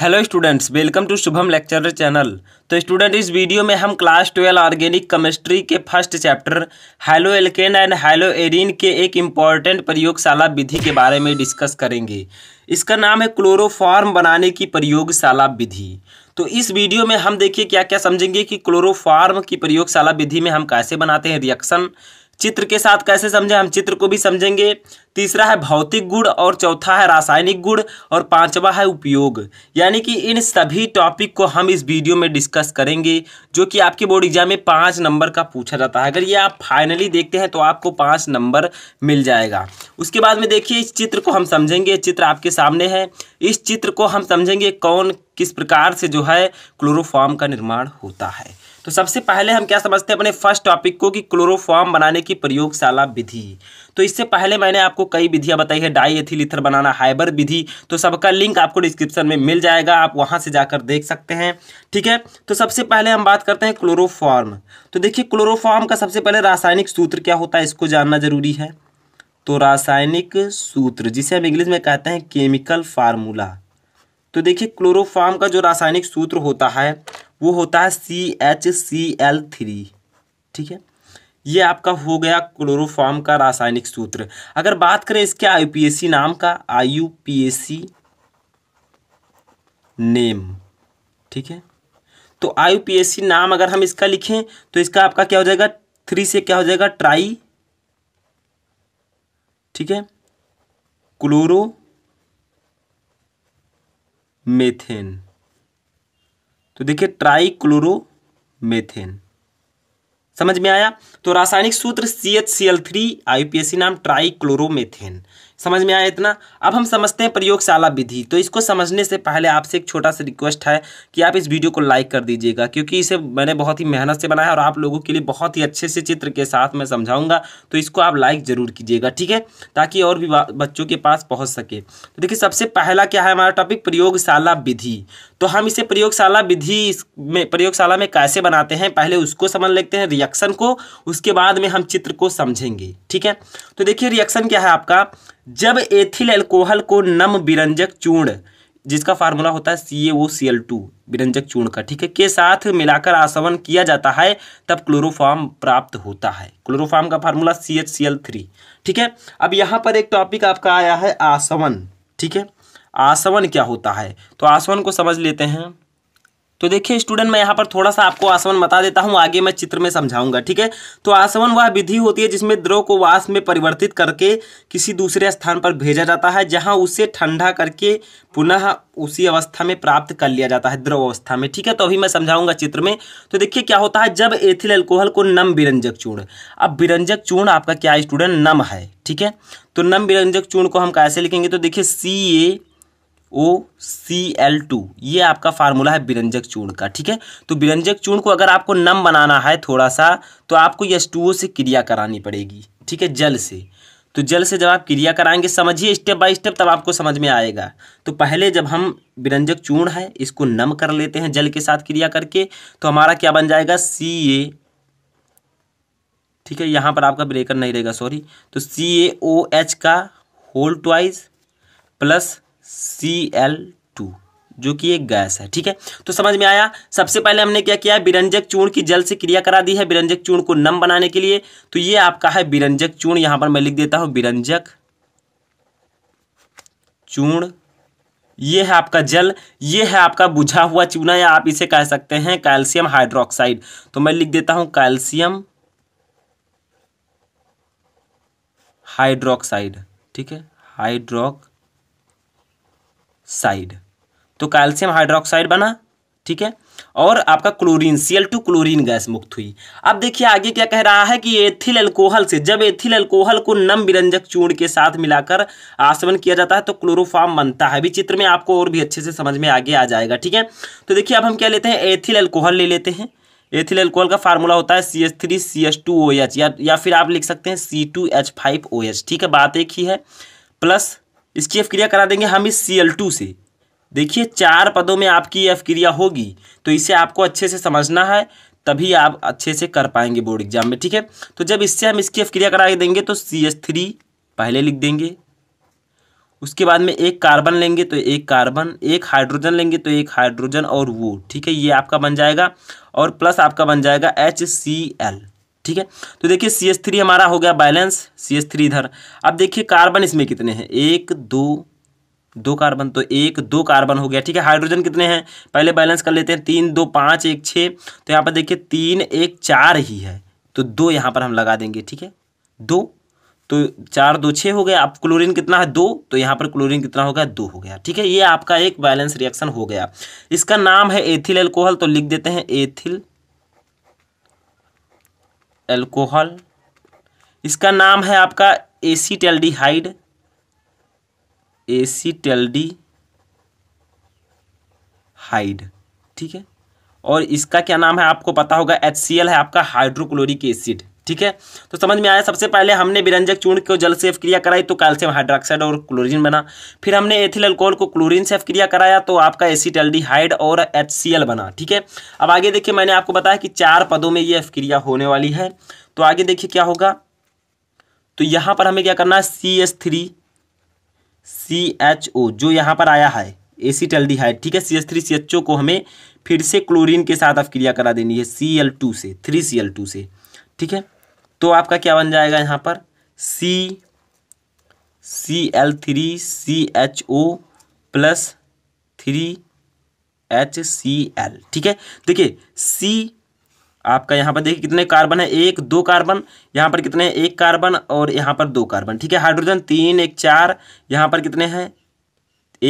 hello students welcome to Shubham lecturer channel तो student इस video में हम क्लास ट्वेल्व ऑर्गेनिक केमिस्ट्री के first chapter haloalkane and haloarene के एक इम्पॉर्टेंट प्रयोगशाला विधि के बारे में डिस्कस करेंगे इसका नाम है क्लोरोफॉर्म बनाने की प्रयोगशाला विधि तो इस वीडियो में हम देखिए क्या क्या समझेंगे कि क्लोरोफार्म की प्रयोगशाला विधि में हम कैसे बनाते हैं रिएक्शन चित्र के साथ कैसे समझें हम चित्र को भी समझेंगे तीसरा है भौतिक गुण और चौथा है रासायनिक गुण और पांचवा है उपयोग यानी कि इन सभी टॉपिक को हम इस वीडियो में डिस्कस करेंगे जो कि आपके बोर्ड एग्जाम में पाँच नंबर का पूछा जाता है अगर ये आप फाइनली देखते हैं तो आपको पाँच नंबर मिल जाएगा उसके बाद में देखिए इस चित्र को हम समझेंगे चित्र आपके सामने है इस चित्र को हम समझेंगे कौन किस प्रकार से जो है क्लोरोफार्म का निर्माण होता है तो सबसे पहले हम क्या समझते हैं अपने फर्स्ट टॉपिक को कि क्लोरोफॉर्म बनाने की प्रयोगशाला विधि तो इससे पहले मैंने आपको कई विधियां बताई है डाई एथिलिथर बनाना हाइबर विधि तो सबका लिंक आपको डिस्क्रिप्शन में मिल जाएगा आप वहां से जाकर देख सकते हैं ठीक है तो सबसे पहले हम बात करते हैं क्लोरोफॉर्म तो देखिए क्लोरोफॉर्म का सबसे पहले रासायनिक सूत्र क्या होता है इसको जानना जरूरी है तो रासायनिक सूत्र जिसे हम इंग्लिश में कहते हैं केमिकल फार्मूला तो देखिए क्लोरोफार्म का जो रासायनिक सूत्र होता है वो होता है C H C L three ठीक है ये आपका हो गया क्लोरोफॉर्म का रासायनिक सूत्र अगर बात करें इसके आईयूपीएसी नाम का आईयूपीएसी नेम ठीक है तो आईयूपीएसी नाम अगर हम इसका लिखें तो इसका आपका क्या हो जाएगा थ्री से क्या हो जाएगा ट्राई ठीक है क्लोरो मेथेन तो देखिए ट्राईक्लोरोमेथेन समझ में आया तो रासायनिक सूत्र C H C L three I P S C नाम ट्राईक्लोरोमेथेन समझ में आया इतना अब हम समझते हैं प्रयोगशाला विधि तो इसको समझने से पहले आपसे एक छोटा सा रिक्वेस्ट है कि आप इस वीडियो को लाइक कर दीजिएगा क्योंकि इसे मैंने बहुत ही मेहनत से बनाया और आप लोगों के लिए बहुत ही अच्छे से चित्र के साथ मैं समझाऊंगा तो इसको आप लाइक ज़रूर कीजिएगा ठीक है ताकि और भी बच्चों के पास पहुँच सके तो देखिए सबसे पहला क्या है हमारा टॉपिक प्रयोगशाला विधि तो हम इसे प्रयोगशाला विधि में प्रयोगशाला में कैसे बनाते हैं पहले उसको समझ लेते हैं रिएक्शन को उसके बाद में हम चित्र को समझेंगे ठीक है तो देखिए रिएक्शन क्या है आपका जब एथिल एल्कोहल को नम बिरंजक चूर्ण जिसका फार्मूला होता है C A O C L to बिरंजक चूर्ण का ठीक है के साथ मिलाकर आसवन किया जाता है तब क्लोरोफार्म प्राप्त होता है क्लोरोफार्म का formula C H C L three ठीक है अब यहाँ पर एक टॉपिक आपका आया है आसवन ठीक है आसवन क्या होता है तो आसवन को समझ लेते हैं तो देखिए स्टूडेंट मैं यहाँ पर थोड़ा सा आपको आसवन बता देता हूँ आगे मैं चित्र में समझाऊंगा ठीक है तो आसवन वह विधि होती है जिसमें द्रव को वास में परिवर्तित करके किसी दूसरे स्थान पर भेजा जाता है जहाँ उसे ठंडा करके पुनः उसी अवस्था में प्राप्त कर लिया जाता है द्रव अवस्था में ठीक है तो अभी मैं समझाऊंगा चित्र में तो देखिए क्या होता है जब एथिल एल्कोहल को नम विरंजक चूर्ण अब विरंजक चूर्ण आपका क्या स्टूडेंट नम है ठीक है तो नम विरंजक चूर्ण को हम कैसे लिखेंगे तो देखिए सी A O C L to ये आपका फार्मूला है बिरंजक चूर्ण का ठीक है तो बिरंजक चूर्ण को अगर आपको नम बनाना है थोड़ा सा तो आपको एस टू ओ से क्रिया करानी पड़ेगी ठीक है जल से तो जल से जब आप क्रिया कराएंगे समझिए स्टेप बाय स्टेप तब आपको समझ में आएगा तो पहले जब हम विरंजक चूर्ण है इसको नम कर लेते हैं जल के साथ क्रिया करके तो हमारा क्या बन जाएगा सी ए ठीक है यहाँ पर आपका ब्रेकर नहीं रहेगा सॉरी तो सी ए ओ एच का whole twice plus C L two जो कि एक गैस है ठीक है तो समझ में आया सबसे पहले हमने क्या किया बिरंजक चूर्ण की जल से क्रिया करा दी है बिरंजक चूर्ण को नम बनाने के लिए तो ये आपका है बिरंजक चूर्ण यहां पर मैं लिख देता हूं बिरंजक चूर्ण ये है आपका जल ये है आपका बुझा हुआ चूना या आप इसे कह सकते हैं कैल्शियम हाइड्रोक्साइड तो मैं लिख देता हूं कैल्शियम हाइड्रोक्साइड ठीक है हाइड्रोक्स साइड तो कैल्शियम हाइड्रोक्साइड बना ठीक है और आपका chlorine C L two chlorine gas मुक्त हुई अब देखिए आगे क्या कह रहा है कि एथिल अल्कोहल से जब एथिल अल्कोहल को नम विरंजक चूर्ण के साथ मिलाकर आसवन किया जाता है तो क्लोरोफार्म बनता है अभी चित्र में आपको और भी अच्छे से समझ में आगे आ जाएगा ठीक है तो देखिए अब हम क्या लेते हैं एथिल अल्कोहल ले लेते हैं एथिल एल्कोहल का फार्मूला होता है C S three C S two O H या या फिर आप लिख सकते हैं C two H five O H ठीक है बात एक ही है प्लस इसकी अफक्रिया करा देंगे हम इस सी एल टू से देखिए चार पदों में आपकी अफक्रिया होगी तो इसे आपको अच्छे से समझना है तभी आप अच्छे से कर पाएंगे बोर्ड एग्जाम में ठीक है तो जब इससे हम इसकी अफक्रिया करा देंगे तो सी एस थ्री पहले लिख देंगे उसके बाद में एक कार्बन लेंगे तो एक कार्बन एक हाइड्रोजन लेंगे तो एक हाइड्रोजन और वो ठीक है ये आपका बन जाएगा और प्लस आपका बन जाएगा एच सी एल ठीक है तो देखिए सी एस थ्री हमारा हो गया बैलेंस सी एस थ्री इधर अब देखिए कार्बन इसमें कितने हैं एक दो दो कार्बन तो एक दो कार्बन हो गया ठीक है हाइड्रोजन कितने हैं पहले बैलेंस कर लेते हैं तीन दो पाँच एक छः तो यहाँ पर देखिए तीन एक चार ही है तो दो यहाँ पर हम लगा देंगे ठीक है दो तो चार दो छः हो गया अब क्लोरीन कितना है दो तो यहाँ पर क्लोरीन कितना हो गया दो हो गया ठीक है ये आपका एक बैलेंस रिएक्शन हो गया इसका नाम है एथिल एल्कोहल तो लिख देते हैं एथिल एल्कोहल इसका नाम है आपका एसीटेल्डिहाइड हाइड ठीक है और इसका क्या नाम है आपको पता होगा एच है आपका हाइड्रोक्लोरिक एसिड ठीक है तो समझ में आया सबसे पहले हमने विरंजक चूर्ण को जल से अफक्रिया कराई तो कैल्शियम हाइड्रोक्साइड और क्लोरीन बना फिर हमने एथिल अल्कोहल को क्लोरीन से अफक्रिया कराया तो आपका एसिटल्डिहाइड और एच बना ठीक है अब आगे देखिए मैंने आपको बताया कि चार पदों में ये अफक्रिया होने वाली है तो आगे देखिए क्या होगा तो यहाँ पर हमें क्या करना है C S three C H O जो यहाँ पर आया है एसिटल्डिहाइड ठीक है C S three C H O को हमें फिर से क्लोरीन के साथ अफक्रिया करा देनी है सी एल टू से थ्री सी एल टू से ठीक है तो आपका क्या बन जाएगा यहाँ पर C C L three C H O plus three H C L ठीक है देखिए सी आपका यहाँ पर देखिए कितने कार्बन है एक दो कार्बन यहाँ पर कितने हैं एक कार्बन और यहाँ पर दो कार्बन ठीक है हाइड्रोजन तीन एक चार यहाँ पर कितने हैं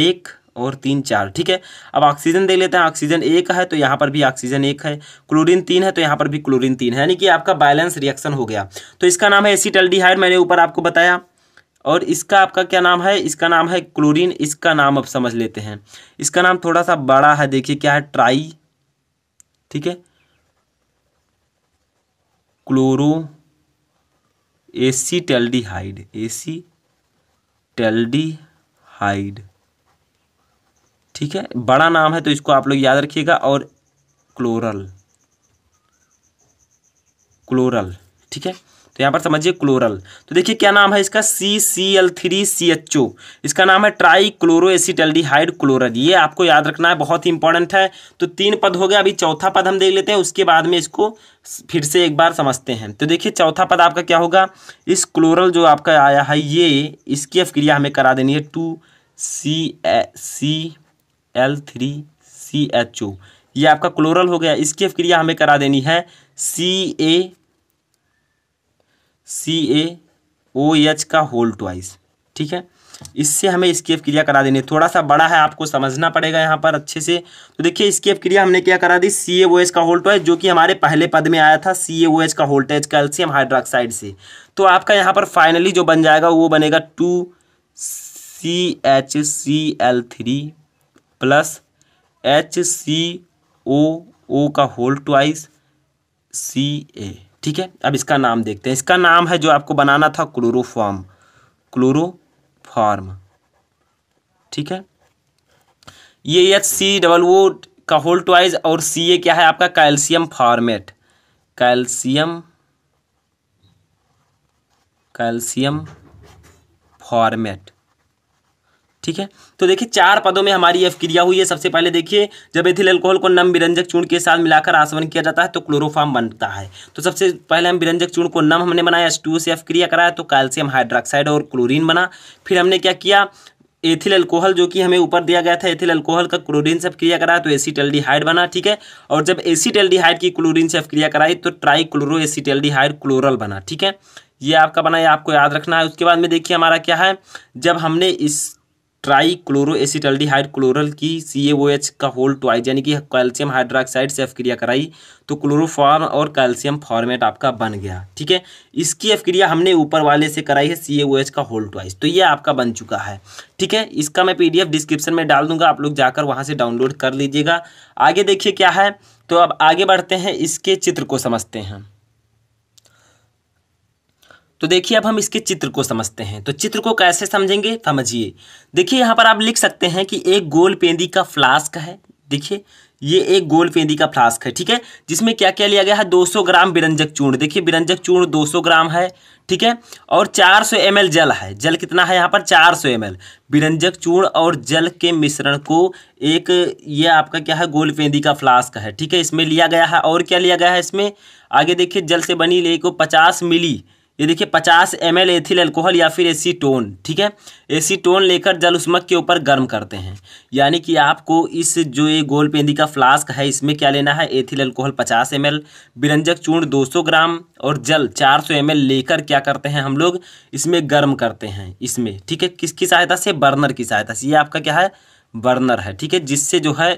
एक और तीन चार ठीक है अब ऑक्सीजन देख लेते हैं ऑक्सीजन एक है तो यहाँ पर भी ऑक्सीजन एक है क्लोरीन तीन है तो यहाँ पर भी क्लोरीन तीन है यानी कि आपका बैलेंस रिएक्शन हो गया तो इसका नाम है एसिटल्डिहाइड मैंने ऊपर आपको बताया और इसका आपका क्या नाम है इसका नाम है क्लोरीन इसका नाम आप समझ लेते हैं इसका नाम थोड़ा सा बड़ा है देखिए क्या है ट्राई ठीक है क्लोरो एसीटेल्डिहाइड एसीटेल्डिहाइड ठीक है बड़ा नाम है तो इसको आप लोग याद रखिएगा और क्लोरल क्लोरल ठीक है तो यहाँ पर समझिए क्लोरल तो देखिए क्या नाम है इसका C C L three C H O इसका नाम है ट्राई क्लोरो एसिटल्डिहाइड क्लोरल ये आपको याद रखना है बहुत ही इंपॉर्टेंट है तो तीन पद हो गया अभी चौथा पद हम देख लेते हैं उसके बाद में इसको फिर से एक बार समझते हैं तो देखिए चौथा पद आपका क्या होगा इस क्लोरल जो आपका आया है ये इसकी अफक्रिया क्रिया हमें करा देनी है two C A, C L three C H O ये आपका क्लोरल हो गया इसकी क्रिया हमें करा देनी है C A C A O H का होल ट्वाइस ठीक है इससे हमें इसकी क्रिया करा देनी थोड़ा सा बड़ा है आपको समझना पड़ेगा यहाँ पर अच्छे से तो देखिए इसकी क्रिया हमने क्या करा दी सी एच का होल ट्वाइस जो कि हमारे पहले पद में आया था सी एच का होल्टेज कैल्शियम हाइड्रोक्साइड से तो आपका यहाँ पर फाइनली जो बन जाएगा वो बनेगा two C H C L three plus H C O O का होल ट्वाइस सी ए ठीक है अब इसका नाम देखते हैं इसका नाम है जो आपको बनाना था क्लोरोफॉर्म क्लोरोफॉर्म ठीक है ये एच सी डबल ओ का होल ट्वाइस और सी ए क्या है आपका calcium formate calcium calcium formate ठीक है तो देखिए चार पदों में हमारी एफ क्रिया हुई है सबसे पहले देखिए जब एथिल एल्कोहल को नम विरंजक चूर्ण के साथ मिलाकर आसवन किया जाता है तो क्लोरोफार्म बनता है तो सबसे पहले हम विरंजक चूर्ण को नम हमने बनाया एस टू से एफ क्रिया कराया तो कैल्शियम हाइड्रोक्साइड और क्लोरीन बना फिर हमने क्या किया एथिल अल्कोहल जो कि हमें ऊपर दिया गया था एथिल अल्कोहल का क्लोरीन से क्रिया कराया तो एसीटेल्डिहाइड बना ठीक है और जब एसीटेल्डिहाइड की क्लोरीन से क्रिया कराई तो ट्राई क्लोरो एसीटेल्डिहाइड क्लोरल बना ठीक है ये आपका बना है आपको याद रखना है उसके बाद में देखिए हमारा क्या है जब हमने इस ट्राई क्लोरो हाइड क्लोरल की सी ए एच का होल ट्वाइज यानी कि कैल्शियम हाइड्रोक्साइड से अफक्रिया कराई तो क्लोरोफॉर्म और कैल्शियम फॉर्मेट आपका बन गया ठीक है इसकी अफक्रिया हमने ऊपर वाले से कराई है सी ए एच का होल ट्वाइज तो ये आपका बन चुका है ठीक है इसका मैं एफ डिस्क्रिप्शन में डाल दूंगा आप लोग जाकर वहाँ से डाउनलोड कर लीजिएगा आगे देखिए क्या है तो अब आगे बढ़ते हैं इसके चित्र को समझते हैं तो देखिए अब हम इसके चित्र को समझते हैं तो चित्र को कैसे समझेंगे समझिए देखिए यहाँ पर आप लिख सकते हैं कि एक गोल पेंदी का फ्लास्क है देखिए ये एक गोल पेंदी का फ्लास्क है ठीक है जिसमें क्या क्या लिया गया है 200 ग्राम बिरंजक चूर्ण देखिए बिरंजक चूर्ण 200 ग्राम है ठीक है और 400 सौ जल है जल कितना है यहाँ पर 400 सौ बिरंजक चूर्ण और जल के मिश्रण को एक ये आपका क्या है गोल पेंदी का फ्लास्क है ठीक है इसमें लिया गया है और क्या लिया गया है इसमें आगे देखिए जल से बनी ले को पचास मिली ये देखिए 50 एम एल एथिल एल्कोहल या फिर एसीटोन ठीक है एसीटोन लेकर जल उस्मक के ऊपर गर्म करते हैं यानी कि आपको इस जो ये गोल पेंदी का फ्लास्क है इसमें क्या लेना है एथिल एल्कोहल 50 एम एल बिरंजक चूर्ण 200 ग्राम और जल 400 सौ लेकर क्या करते हैं हम लोग इसमें गर्म करते हैं इसमें ठीक है किसकी सहायता से बर्नर की सहायता से ये आपका क्या है बर्नर है ठीक है जिससे जो है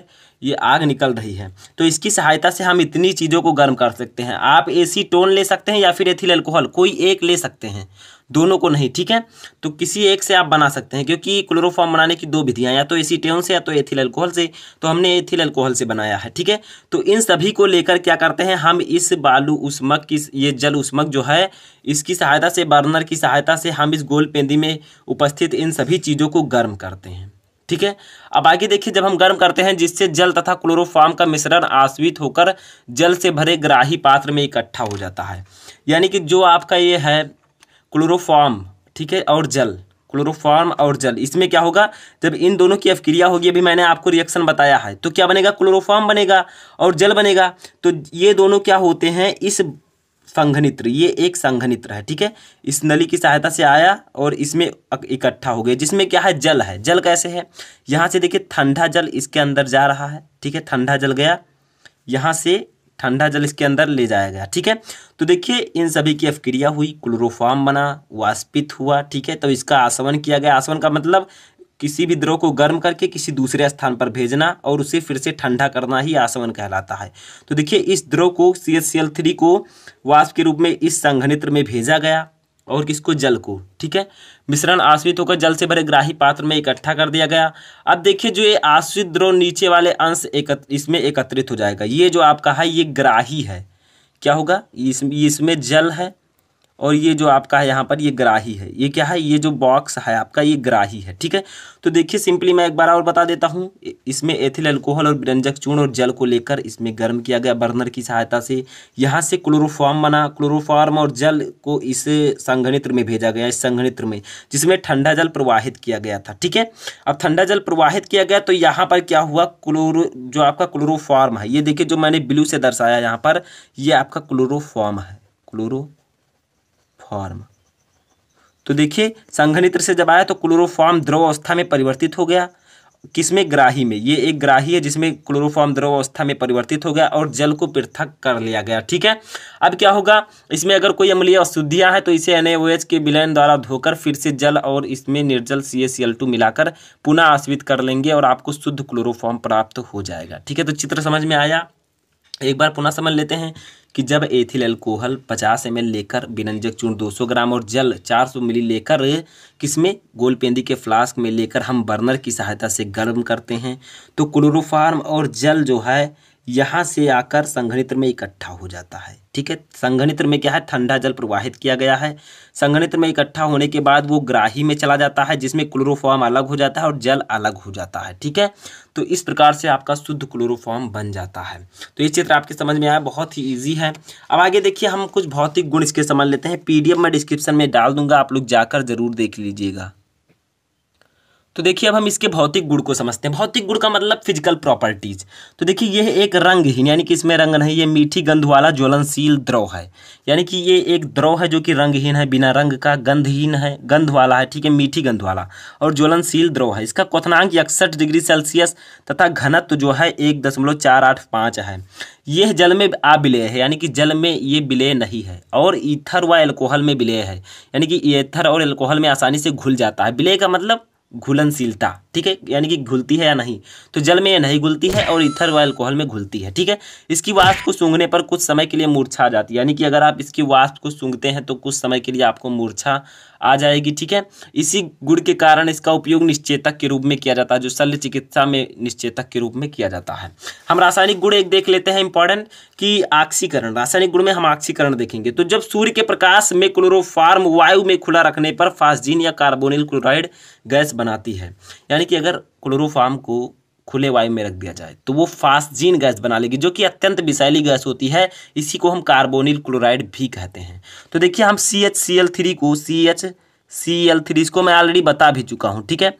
ये आग निकल रही है तो इसकी सहायता से हम इतनी चीज़ों को गर्म कर सकते हैं आप एसी टोन ले सकते हैं या फिर एथिल अल्कोहल कोई एक ले सकते हैं दोनों को नहीं ठीक है तो किसी एक से आप बना सकते हैं क्योंकि क्लोरोफॉर्म बनाने की दो विधियां या तो टेन से या तो एथिल अल्कोहल से तो हमने एथिल अल्कोहल से बनाया है ठीक है तो इन सभी को लेकर क्या करते हैं हम इस बालू उस्मक की ये जल उस्मक जो है इसकी सहायता से बर्नर की सहायता से हम इस गोलपेंदी में उपस्थित इन सभी चीज़ों को गर्म करते हैं ठीक है अब आगे देखिए जब हम गर्म करते हैं जिससे जल तथा क्लोरोफार्म का मिश्रण आश्वित होकर जल से भरे ग्राही पात्र में इकट्ठा हो जाता है यानी कि जो आपका ये है क्लोरोफार्म ठीक है और जल क्लोरोफार्म और जल इसमें क्या होगा जब इन दोनों की अवक्रिया होगी अभी मैंने आपको रिएक्शन बताया है तो क्या बनेगा क्लोरोफार्म बनेगा और जल बनेगा तो ये दोनों क्या होते हैं इस संघनित्र ये एक संघनित्र है ठीक है इस नली की सहायता से आया और इसमें इकट्ठा हो गया जिसमें क्या है जल है जल कैसे है यहाँ से देखिए ठंडा जल इसके अंदर जा रहा है ठीक है ठंडा जल गया यहाँ से ठंडा जल इसके अंदर ले जाया गया ठीक है तो देखिए इन सभी की अपक्रिया हुई क्लोरोफार्म बना वाष्पित हुआ ठीक है तो इसका आसवन किया गया आसवन का मतलब किसी भी द्रव को गर्म करके किसी दूसरे स्थान पर भेजना और उसे फिर से ठंडा करना ही आसवन कहलाता है तो देखिए इस द्रव को C S C L three को वाष्प के रूप में इस संघनित्र में भेजा गया और किसको जल को ठीक है मिश्रण आश्रित होकर जल से भरे ग्राही पात्र में इकट्ठा कर दिया गया अब देखिए जो ये आश्रित द्रव नीचे वाले अंश एकत्र इसमें एकत्रित हो जाएगा ये जो आपका है ये ग्राही है क्या होगा इसमें इसमें जल है और ये जो आपका है यहाँ पर ये ग्राही है ये क्या है ये जो बॉक्स है आपका ये ग्राही है ठीक है तो देखिए सिंपली मैं एक बार और बता देता हूँ इसमें एथिल अल्कोहल और व्यंजक चूर्ण और जल को लेकर इसमें गर्म किया गया बर्नर की सहायता से यहाँ से क्लोरोफॉर्म बना क्लोरोफॉर्म और जल को इस संघनित्र में भेजा गया इस संघनित्र में जिसमें ठंडा जल प्रवाहित किया गया था ठीक है अब ठंडा जल प्रवाहित किया गया तो यहाँ पर क्या हुआ क्लोरो जो आपका क्लोरोफॉर्म है ये देखिए जो मैंने ब्लू से दर्शाया यहाँ पर ये आपका क्लोरोफॉर्म है क्लोरो क्लोरोफॉर्म तो देखिए संघनित्र से जब आया तो क्लोरोफॉर्म द्रव अवस्था में परिवर्तित हो गया किसमें ग्राही में ये एक ग्राही है जिसमें क्लोरोफॉर्म द्रव अवस्था में परिवर्तित हो गया और जल को पृथक कर लिया गया ठीक है अब क्या होगा इसमें अगर कोई अम्लीय अशुद्धियां हैं तो इसे एन के विलयन द्वारा धोकर फिर से जल और इसमें निर्जल सी एस मिलाकर पुनः आश्रित कर लेंगे और आपको शुद्ध क्लोरोफॉर्म प्राप्त हो जाएगा ठीक है तो चित्र समझ में आया एक बार पुनः समझ लेते हैं कि जब एथिल एल्कोहल 50 एम लेकर बिनंजक चूर्ण 200 ग्राम और जल 400 मिली लेकर किसमें गोलपेंदी के फ्लास्क में लेकर हम बर्नर की सहायता से गर्म करते हैं तो क्लोरोफार्म और जल जो है यहाँ से आकर संघनित्र में इकट्ठा हो जाता है ठीक है संघनित्र में क्या है ठंडा जल प्रवाहित किया गया है संघनित्र में इकट्ठा होने के बाद वो ग्राही में चला जाता है जिसमें क्लोरोफॉर्म अलग हो जाता है और जल अलग हो जाता है ठीक है तो इस प्रकार से आपका शुद्ध क्लोरोफॉर्म बन जाता है तो ये चित्र आपके समझ में आया बहुत ही ईजी है अब आगे देखिए हम कुछ भौतिक गुण इसके समझ लेते हैं पी मैं डिस्क्रिप्शन में डाल दूंगा आप लोग जाकर जरूर देख लीजिएगा तो देखिए अब हम इसके भौतिक गुण को समझते हैं भौतिक गुण का मतलब फिजिकल प्रॉपर्टीज तो देखिए यह एक रंगहीन यानी कि इसमें रंग नहीं ये मीठी गंध वाला ज्वलनशील द्रव है यानी कि ये एक द्रव है जो कि रंगहीन है बिना रंग का गंधहीन है गंध वाला है ठीक है मीठी गंध वाला और ज्वलनशील द्रव है इसका क्वनांक इकसठ डिग्री सेल्सियस तथा घनत्व जो है एक दशमलव चार आठ पाँच है यह जल में अविलय है यानी कि जल में ये विलय नहीं है और ईथर व एल्कोहल में विलय है यानी कि एथर और एल्कोहल में आसानी से घुल जाता है विलय का मतलब घुलनशीलता ठीक है यानी कि घुलती है या नहीं तो जल में यह नहीं घुलती है और इथर व एल्कोहल में घुलती है ठीक है इसकी वास्तु को सूंघने पर कुछ समय के लिए मूर्छा आ जाती है यानी कि अगर आप इसकी वास्तु को सूंघते हैं तो कुछ समय के लिए आपको मूर्छा आ जाएगी ठीक है इसी गुड़ के कारण इसका उपयोग निश्चेतक के रूप में किया जाता है जो शल्य चिकित्सा में निश्चेतक के रूप में किया जाता है हम रासायनिक गुड़ एक देख लेते हैं इंपॉर्टेंट कि आक्सीकरण रासायनिक गुड़ में हम आक्सीकरण देखेंगे तो जब सूर्य के प्रकाश में क्लोरोफार्म वायु में खुला रखने पर फास्जीन या कार्बोनिल क्लोराइड गैस बनाती है यानी कि अगर क्लोरोफार्म को खुले वायु में रख दिया जाए तो वो फास्जीन गैस बना लेगी जो कि अत्यंत विषैली गैस होती है इसी को हम कार्बोनिल क्लोराइड भी कहते हैं तो देखिए हम C H C L three को C H C L three इसको मैं ऑलरेडी बता भी चुका हूँ ठीक है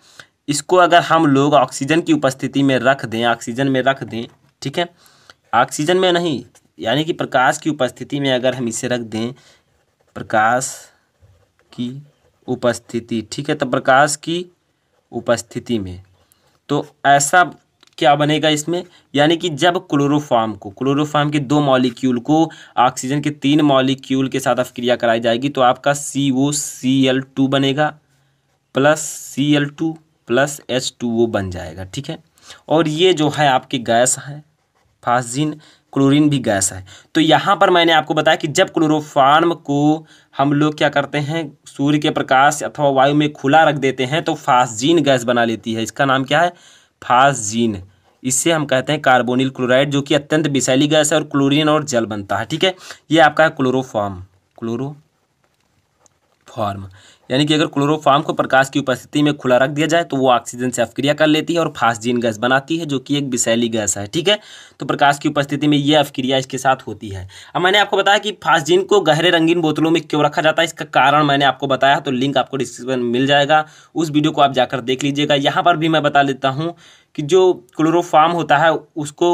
इसको अगर हम लोग ऑक्सीजन की उपस्थिति में रख दें ऑक्सीजन में रख दें ठीक है ऑक्सीजन में नहीं यानी कि प्रकाश की उपस्थिति में अगर हम इसे रख दें प्रकाश की उपस्थिति ठीक है तो प्रकाश की उपस्थिति में तो ऐसा क्या बनेगा इसमें यानी कि जब क्लोरोफार्म को क्लोरोफार्म के दो मॉलिक्यूल को ऑक्सीजन के तीन मॉलिक्यूल के साथ अफक्रिया कराई जाएगी तो आपका C O C L two बनेगा plus C L two plus H two O बन जाएगा ठीक है और ये जो है आपके गैस हैं फासजीन क्लोरीन भी गैस है तो यहाँ पर मैंने आपको बताया कि जब क्लोरोफार्म को हम लोग क्या करते हैं सूर्य के प्रकाश अथवा वायु में खुला रख देते हैं तो फासजीन गैस बना लेती है इसका नाम क्या है फासजीन इससे हम कहते हैं कार्बोनिल क्लोराइड जो कि अत्यंत विषैली गैस है और क्लोरीन और जल बनता है ठीक है ये आपका है क्लोरोफार्म क्लोरो फॉर्म यानी कि अगर क्लोरोफार्म को प्रकाश की उपस्थिति में खुला रख दिया जाए तो वो ऑक्सीजन से अफक्रिया कर लेती है और फास्जीन गैस बनाती है जो कि एक विशैली गैस है ठीक है तो प्रकाश की उपस्थिति में ये अफक्रिया इसके साथ होती है अब मैंने आपको बताया कि फास्जीन को गहरे रंगीन बोतलों में क्यों रखा जाता है इसका कारण मैंने आपको बताया तो लिंक आपको डिस्क्रिप्शन मिल जाएगा उस वीडियो को आप जाकर देख लीजिएगा यहाँ पर भी मैं बता देता हूँ कि जो क्लोरोफार्म होता है उसको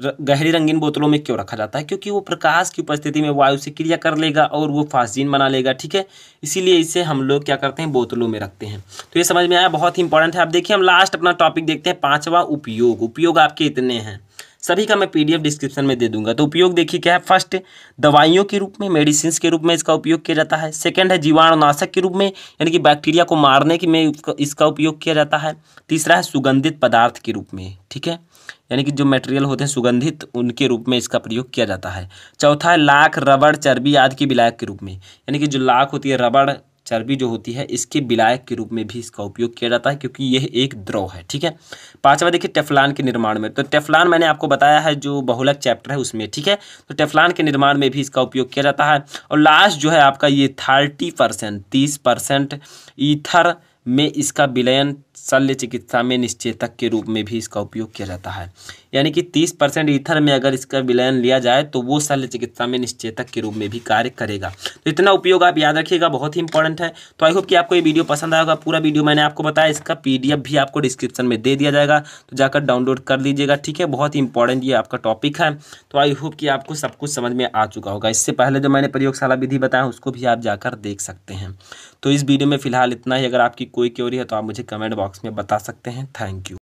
गहरी रंगीन बोतलों में क्यों रखा जाता है क्योंकि वो प्रकाश की उपस्थिति में वायु से क्रिया कर लेगा और वो फास्जीन बना लेगा ठीक है इसीलिए इसे हम लोग क्या करते हैं बोतलों में रखते हैं तो ये समझ में आया बहुत ही इंपॉर्टेंट है आप देखिए हम लास्ट अपना टॉपिक देखते हैं पाँचवा उपयोग उपयोग आपके इतने हैं सभी का मैं एफ डिस्क्रिप्शन में दे दूंगा तो उपयोग देखिए क्या है फर्स्ट दवाइयों के रूप में मेडिसिन के रूप में इसका उपयोग किया जाता है सेकेंड है जीवाणुनाशक के रूप में यानी कि बैक्टीरिया को मारने के में इसका उपयोग किया जाता है तीसरा है सुगंधित पदार्थ के रूप में ठीक है यानी कि जो मटेरियल होते हैं सुगंधित उनके रूप में इसका प्रयोग किया जाता है चौथा है लाख रबड़ चर्बी आदि के विलायक के रूप में यानी कि जो लाख होती है रबड़ चर्बी जो होती है इसके विलायक के रूप में भी इसका उपयोग किया जाता है क्योंकि यह एक द्रव है ठीक है पांचवा देखिए टेफलान के निर्माण में तो टेफलान मैंने आपको बताया है जो बहुलक चैप्टर है उसमें ठीक है तो टेफलान के निर्माण में भी इसका उपयोग किया जाता है और लास्ट जो है आपका ये थर्टी परसेंट तीस परसेंट ईथर में इसका विलयन शल्य चिकित्सा में निश्चेतक के रूप में भी इसका उपयोग किया जाता है यानी कि 30 परसेंट ईथर में अगर इसका विलयन लिया जाए तो वो शल्य चिकित्सा में निश्चेतक के रूप में भी कार्य करेगा तो इतना उपयोग आप याद रखिएगा बहुत ही इंपॉर्टेंट है तो आई होप कि आपको ये वीडियो पसंद आएगा पूरा वीडियो मैंने आपको बताया इसका पी भी आपको डिस्क्रिप्शन में दे दिया जाएगा तो जाकर डाउनलोड कर लीजिएगा ठीक है बहुत ही इंपॉर्टेंट ये आपका टॉपिक है तो आई होप कि आपको सब कुछ समझ में आ चुका होगा इससे पहले जो मैंने प्रयोगशाला विधि बताया उसको भी आप जाकर देख सकते हैं तो इस वीडियो में फिलहाल इतना ही अगर आपकी कोई क्योरी है तो आप मुझे कमेंट बॉक्स में बता सकते हैं थैंक यू